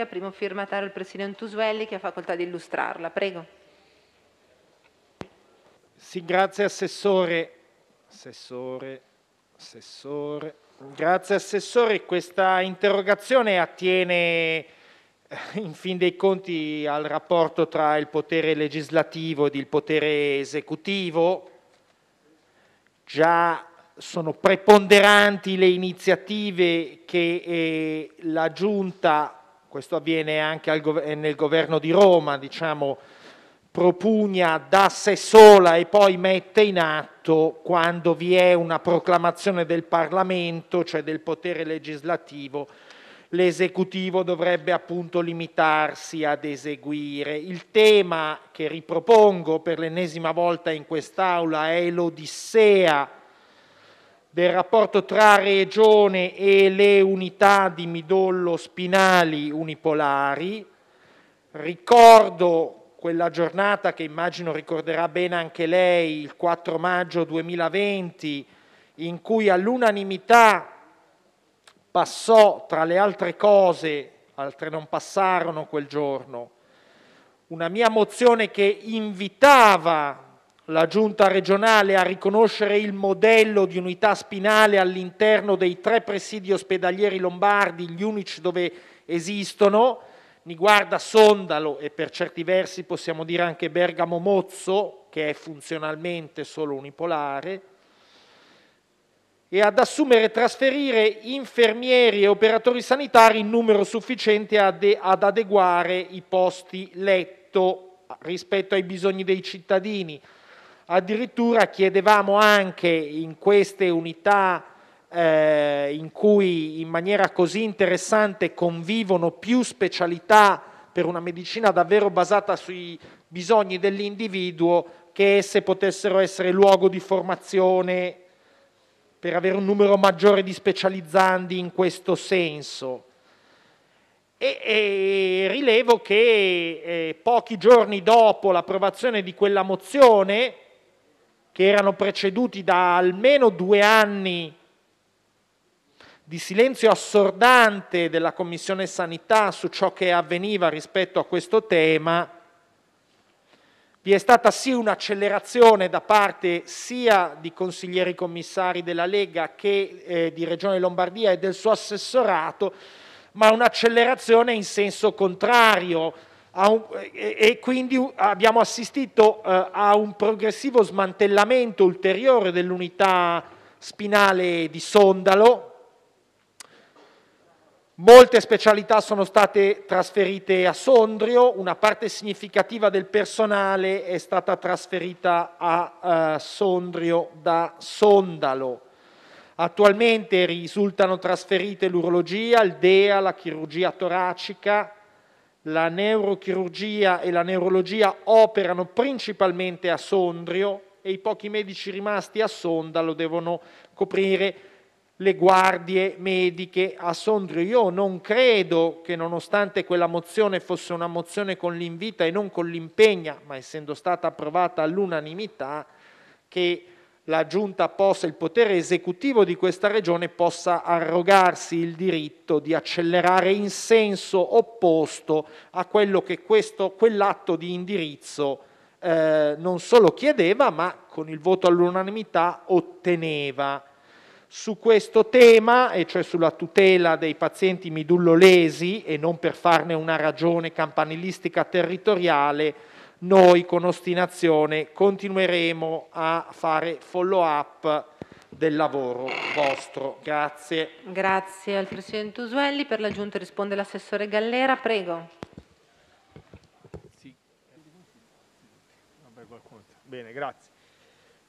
a primo firmatario il Presidente Usuelli che ha facoltà di illustrarla. Prego. Sì, grazie Assessore. Assessore, Assessore. Grazie Assessore, questa interrogazione attiene eh, in fin dei conti al rapporto tra il potere legislativo ed il potere esecutivo. Già sono preponderanti le iniziative che eh, la Giunta questo avviene anche eh, nel governo di Roma, diciamo, propugna da sé sola e poi mette in atto quando vi è una proclamazione del Parlamento, cioè del potere legislativo, l'esecutivo dovrebbe appunto limitarsi ad eseguire. Il tema che ripropongo per l'ennesima volta in quest'Aula è l'odissea del rapporto tra regione e le unità di midollo spinali unipolari. Ricordo quella giornata che immagino ricorderà bene anche lei, il 4 maggio 2020, in cui all'unanimità passò, tra le altre cose, altre non passarono quel giorno, una mia mozione che invitava la giunta regionale a riconoscere il modello di unità spinale all'interno dei tre presidi ospedalieri lombardi, gli unici dove esistono, mi guarda Sondalo e per certi versi possiamo dire anche Bergamo Mozzo, che è funzionalmente solo unipolare, e ad assumere e trasferire infermieri e operatori sanitari in numero sufficiente ad, ad adeguare i posti letto rispetto ai bisogni dei cittadini. Addirittura chiedevamo anche in queste unità eh, in cui in maniera così interessante convivono più specialità per una medicina davvero basata sui bisogni dell'individuo, che esse potessero essere luogo di formazione per avere un numero maggiore di specializzandi in questo senso. E, e, rilevo che eh, pochi giorni dopo l'approvazione di quella mozione, che erano preceduti da almeno due anni di silenzio assordante della Commissione Sanità su ciò che avveniva rispetto a questo tema, vi è stata sì un'accelerazione da parte sia di consiglieri commissari della Lega che eh, di Regione Lombardia e del suo assessorato, ma un'accelerazione in senso contrario, un, e quindi abbiamo assistito eh, a un progressivo smantellamento ulteriore dell'unità spinale di Sondalo. Molte specialità sono state trasferite a Sondrio, una parte significativa del personale è stata trasferita a eh, Sondrio da Sondalo. Attualmente risultano trasferite l'urologia, il DEA, la chirurgia toracica, la neurochirurgia e la neurologia operano principalmente a Sondrio e i pochi medici rimasti a Sonda lo devono coprire le guardie mediche a Sondrio. Io non credo che nonostante quella mozione fosse una mozione con l'invita e non con l'impegna, ma essendo stata approvata all'unanimità, che la giunta possa, il potere esecutivo di questa regione possa arrogarsi il diritto di accelerare in senso opposto a quello che questo, quell'atto di indirizzo eh, non solo chiedeva, ma con il voto all'unanimità otteneva. Su questo tema, e cioè sulla tutela dei pazienti midullolesi, e non per farne una ragione campanilistica territoriale, noi con ostinazione continueremo a fare follow up del lavoro vostro. Grazie. Grazie al Presidente Usuelli. Per la Giunta risponde l'assessore Gallera. Prego. Sì. Vabbè, Bene, grazie.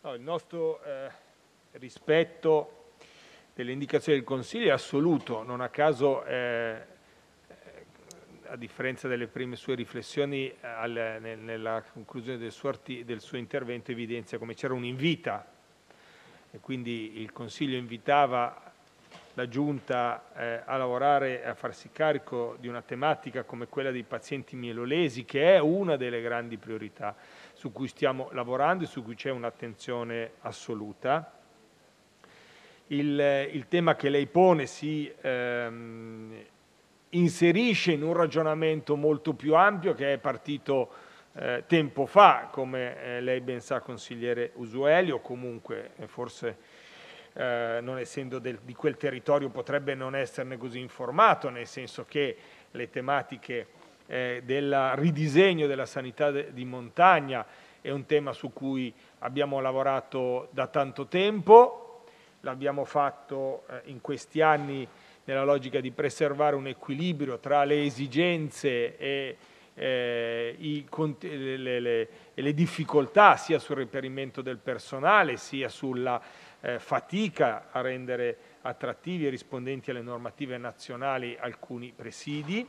No, il nostro eh, rispetto delle indicazioni del Consiglio è assoluto, non a caso eh, a differenza delle prime sue riflessioni, eh, al, nel, nella conclusione del suo, del suo intervento evidenzia come c'era un'invita e quindi il Consiglio invitava la Giunta eh, a lavorare e a farsi carico di una tematica come quella dei pazienti mielolesi, che è una delle grandi priorità su cui stiamo lavorando e su cui c'è un'attenzione assoluta. Il, il, tema che lei pone si ehm, inserisce in un ragionamento molto più ampio che è partito eh, tempo fa, come eh, lei ben sa consigliere Usuelli, o comunque eh, forse eh, non essendo del, di quel territorio potrebbe non esserne così informato, nel senso che le tematiche eh, del ridisegno della sanità de, di montagna è un tema su cui abbiamo lavorato da tanto tempo, l'abbiamo fatto in questi anni nella logica di preservare un equilibrio tra le esigenze e eh, i, le, le, le, difficoltà sia sul reperimento del personale sia sulla eh, fatica a rendere attrattivi e rispondenti alle normative nazionali alcuni presidi.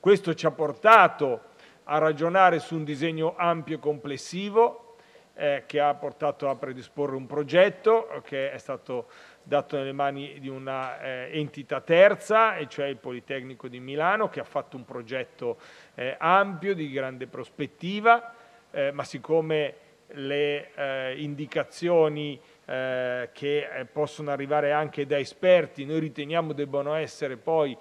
Questo ci ha portato a ragionare su un disegno ampio e complessivo eh, che ha portato a predisporre un progetto eh, che è stato dato nelle mani di un'entità eh, terza, e cioè il Politecnico di Milano, che ha fatto un progetto eh, ampio, di grande prospettiva, eh, ma siccome le eh, indicazioni eh, che eh, possono arrivare anche da esperti, noi riteniamo debbano essere poi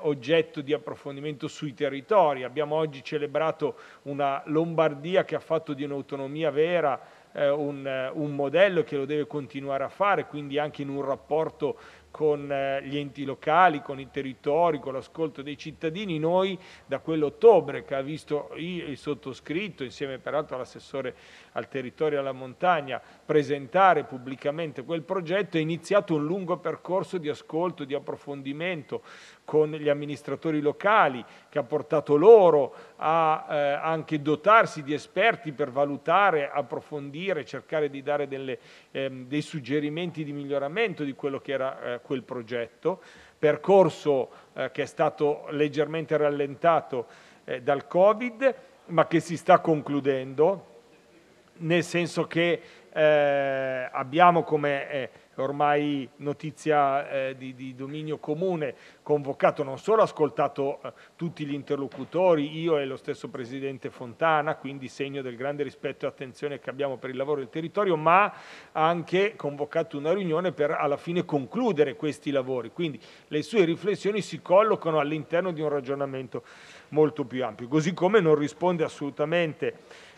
oggetto di approfondimento sui territori. Abbiamo oggi celebrato una Lombardia che ha fatto di un'autonomia vera eh, un, eh, un, modello che lo deve continuare a fare, quindi anche in un rapporto con eh, gli enti locali, con i territori, con l'ascolto dei cittadini, noi da quell'ottobre che ha visto io, il sottoscritto, insieme peraltro all'assessore al territorio e alla montagna, presentare pubblicamente quel progetto, è iniziato un lungo percorso di ascolto, di approfondimento, con gli amministratori locali, che ha portato loro a eh, anche dotarsi di esperti per valutare, approfondire, cercare di dare delle, ehm, dei suggerimenti di miglioramento di quello che era eh, quel progetto, percorso eh, che è stato leggermente rallentato eh, dal Covid, ma che si sta concludendo, nel senso che eh, abbiamo come eh, ormai notizia eh, di, di, dominio comune, convocato non solo, ha ascoltato eh, tutti gli interlocutori, io e lo stesso Presidente Fontana, quindi segno del grande rispetto e attenzione che abbiamo per il lavoro del territorio, ma ha anche convocato una riunione per alla fine concludere questi lavori. Quindi le sue riflessioni si collocano all'interno di un ragionamento molto più ampio, così come non risponde assolutamente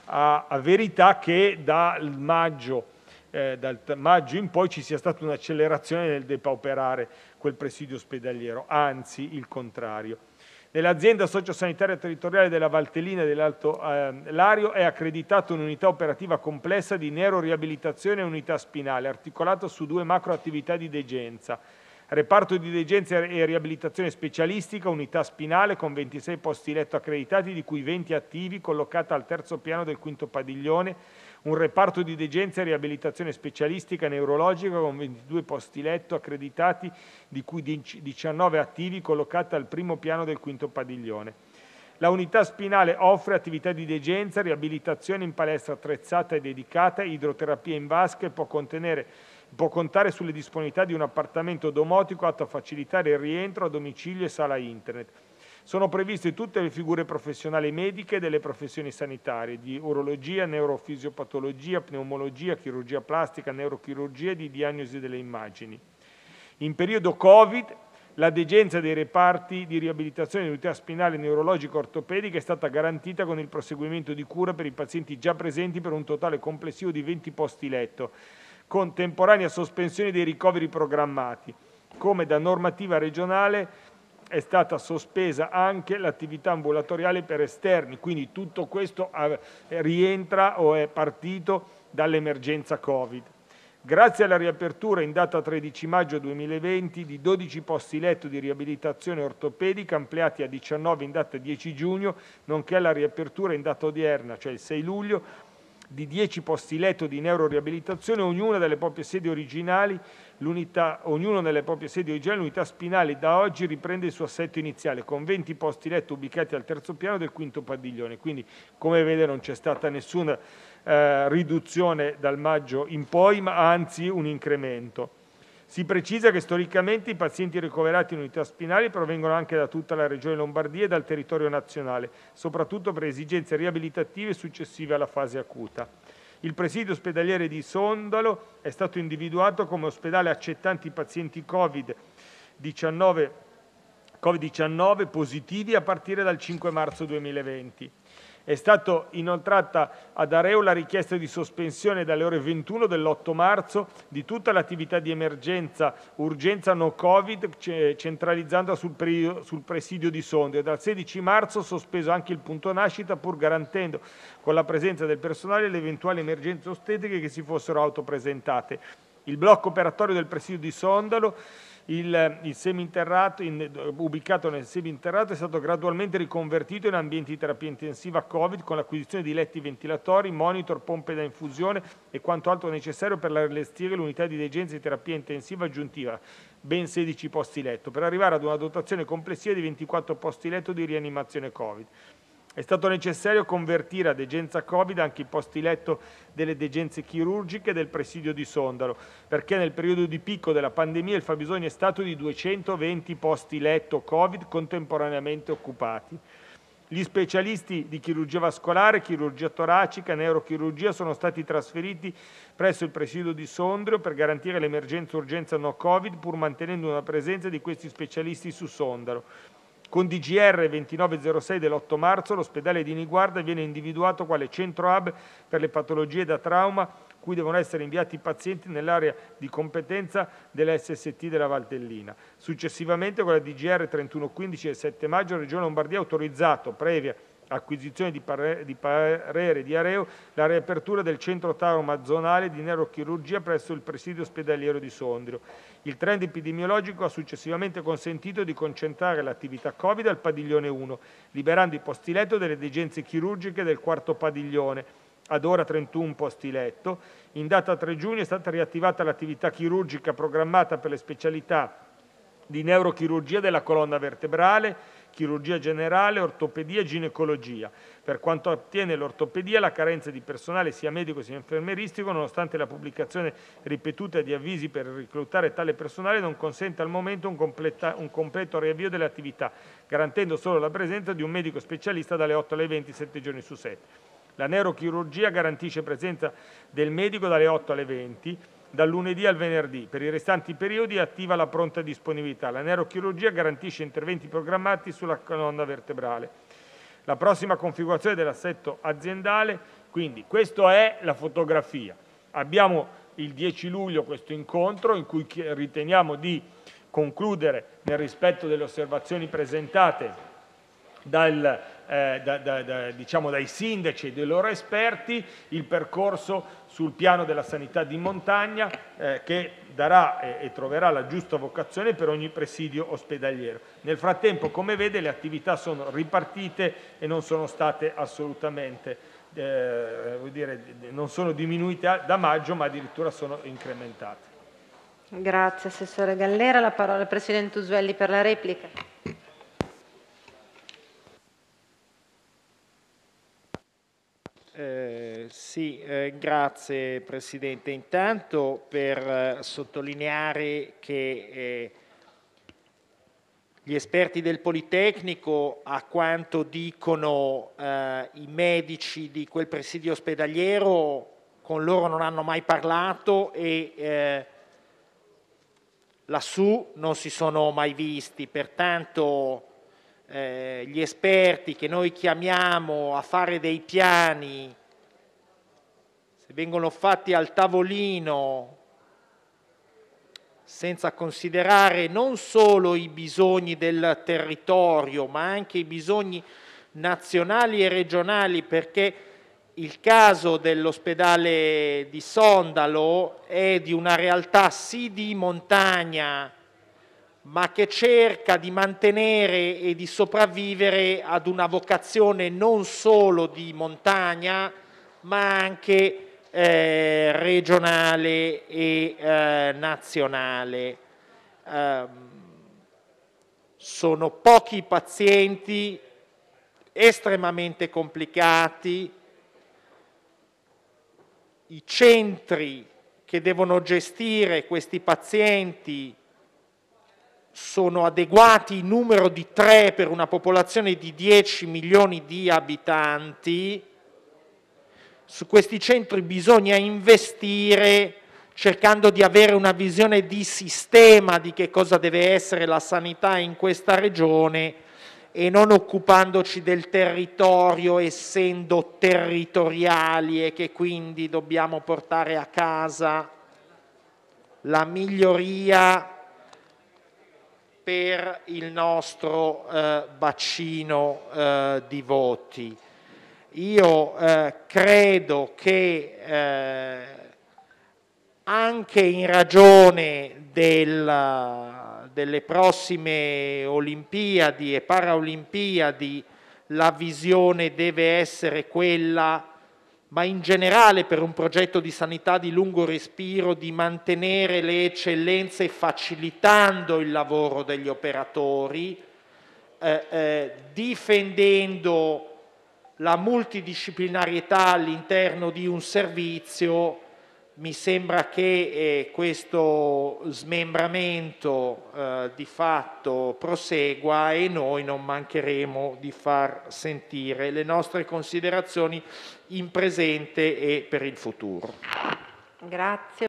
a, a verità che dal maggio eh, dal maggio in poi ci sia stata un'accelerazione nel depauperare quel presidio ospedaliero, anzi il contrario. Nell'azienda sociosanitaria territoriale della Valtellina e dell'Alto eh, Lario è accreditata un'unità operativa complessa di neuroriabilitazione e unità spinale, articolata su due macro attività di degenza reparto di degenza e riabilitazione specialistica, unità spinale con 26 posti letto accreditati, di cui 20 attivi, collocata al terzo piano del quinto padiglione, un reparto di degenza e riabilitazione specialistica neurologica con 22 posti letto accreditati, di cui 19 attivi, collocata al primo piano del quinto padiglione. La unità spinale offre attività di degenza, riabilitazione in palestra attrezzata e dedicata, idroterapia in vasca e può contenere può contare sulle disponibilità di un appartamento domotico atto a facilitare il rientro a domicilio e sala internet. Sono previste tutte le figure professionali mediche delle professioni sanitarie di urologia, neurofisiopatologia, pneumologia, chirurgia plastica, neurochirurgia e di diagnosi delle immagini. In periodo Covid la degenza dei reparti di riabilitazione di unità spinale neurologica ortopedica è stata garantita con il proseguimento di cura per i pazienti già presenti per un totale complessivo di 20 posti letto contemporanea sospensione dei ricoveri programmati, come da normativa regionale è stata sospesa anche l'attività ambulatoriale per esterni, quindi tutto questo eh, rientra o è partito dall'emergenza Covid. Grazie alla riapertura in data 13 maggio 2020 di 12 posti letto di riabilitazione ortopedica ampliati a 19 in data 10 giugno, nonché alla riapertura in data odierna, cioè il 6 luglio, di 10 posti letto di neuroriabilitazione, ognuna delle proprie sedi originali, l'unità, ognuno nelle proprie sedi originali, l'unità spinale da oggi riprende il suo assetto iniziale, con 20 posti letto ubicati al terzo piano del quinto padiglione. Quindi, come vede, non c'è stata nessuna eh, riduzione dal maggio in poi, ma anzi un incremento. Si precisa che storicamente i pazienti ricoverati in unità spinali provengono anche da tutta la regione Lombardia e dal territorio nazionale, soprattutto per esigenze riabilitative successive alla fase acuta. Il presidio ospedaliere di Sondalo è stato individuato come ospedale accettante i pazienti Covid-19 COVID positivi a partire dal 5 marzo 2020. È stata inoltrata ad Areo la richiesta di sospensione dalle ore 21 dell'8 marzo di tutta l'attività di emergenza urgenza no Covid centralizzando sul, periodo, sul presidio di Sondrio. Dal 16 marzo sospeso anche il punto nascita pur garantendo con la presenza del personale le eventuali emergenze ostetiche che si fossero autopresentate. Il blocco operatorio del presidio di Sondalo il, il seminterrato, in, ubicato nel seminterrato, è stato gradualmente riconvertito in ambienti di terapia intensiva Covid con l'acquisizione di letti ventilatori, monitor, pompe da infusione e quanto altro necessario per allestire l'unità di degenza e terapia intensiva aggiuntiva, ben 16 posti letto, per arrivare ad una dotazione complessiva di 24 posti letto di rianimazione Covid. È stato necessario convertire a degenza Covid anche i posti letto delle degenze chirurgiche del presidio di Sondalo, perché nel periodo di picco della pandemia il fabbisogno è stato di 220 posti letto Covid contemporaneamente occupati. Gli specialisti di chirurgia vascolare, chirurgia toracica, neurochirurgia sono stati trasferiti presso il presidio di Sondrio per garantire l'emergenza urgenza no Covid, pur mantenendo una presenza di questi specialisti su Sondaro. Con DGR 2906 dell'8 marzo l'ospedale di Niguarda viene individuato quale centro hub per le patologie da trauma cui devono essere inviati i pazienti nell'area di competenza dell'SST della Valtellina. Successivamente con la DGR 3115 del 7 maggio la Regione Lombardia ha autorizzato, previa acquisizione di, parere di, parere di areo, la riapertura del centro trauma zonale di neurochirurgia presso il presidio ospedaliero di Sondrio. Il trend epidemiologico ha successivamente consentito di concentrare l'attività Covid al padiglione 1, liberando i posti letto delle degenze chirurgiche del quarto padiglione, ad ora 31 posti letto. In data 3 giugno è stata riattivata l'attività chirurgica programmata per le specialità di neurochirurgia della colonna vertebrale, chirurgia generale, ortopedia e ginecologia. Per quanto attiene l'ortopedia, la carenza di personale sia medico sia infermeristico, nonostante la pubblicazione ripetuta di avvisi per reclutare tale personale, non consente al momento un, completa, un completo riavvio delle attività, garantendo solo la presenza di un medico specialista dalle 8 alle 20, 7 giorni su 7. La neurochirurgia garantisce presenza del medico dalle 8 alle 20 dal lunedì al venerdì. Per i restanti periodi è attiva la pronta disponibilità. La neurochirurgia garantisce interventi programmati sulla colonna vertebrale. La prossima configurazione dell'assetto aziendale, quindi questa è la fotografia. Abbiamo il 10 luglio questo incontro in cui riteniamo di concludere nel rispetto delle osservazioni presentate dal, eh, da, da, da, diciamo dai sindaci e dai loro esperti il percorso sul piano della sanità di montagna eh, che darà e, e troverà la giusta vocazione per ogni presidio ospedaliero. Nel frattempo, come vede, le attività sono ripartite e non sono state assolutamente eh, dire, non sono diminuite da maggio ma addirittura sono incrementate. Grazie Assessore Gallera, la parola al Presidente Usuelli per la replica. Sì, eh, grazie Presidente. Intanto per eh, sottolineare che eh, gli esperti del Politecnico, a quanto dicono eh, i medici di quel presidio ospedaliero, con loro non hanno mai parlato e eh, lassù non si sono mai visti. Pertanto eh, gli esperti che noi chiamiamo a fare dei piani se vengono fatti al tavolino senza considerare non solo i bisogni del territorio, ma anche i bisogni nazionali e regionali, perché il caso dell'ospedale di Sondalo è di una realtà sì di montagna, ma che cerca di mantenere e di sopravvivere ad una vocazione non solo di montagna, ma anche di eh, regionale e eh, nazionale. Ehm, sono pochi i pazienti estremamente complicati, i centri che devono gestire questi pazienti sono adeguati in numero di tre per una popolazione di 10 milioni di abitanti, su questi centri bisogna investire cercando di avere una visione di sistema di che cosa deve essere la sanità in questa regione e non occupandoci del territorio essendo territoriali e che quindi dobbiamo portare a casa la miglioria per il nostro eh, bacino eh, di voti io eh, credo che eh, anche in ragione del, delle prossime Olimpiadi e Paraolimpiadi la visione deve essere quella, ma in generale per un progetto di sanità di lungo respiro, di mantenere le eccellenze facilitando il lavoro degli operatori, eh, eh difendendo la multidisciplinarietà all'interno di un servizio mi sembra che eh, questo smembramento eh, di fatto prosegua e noi non mancheremo di far sentire le nostre considerazioni in presente e per il futuro. Grazie.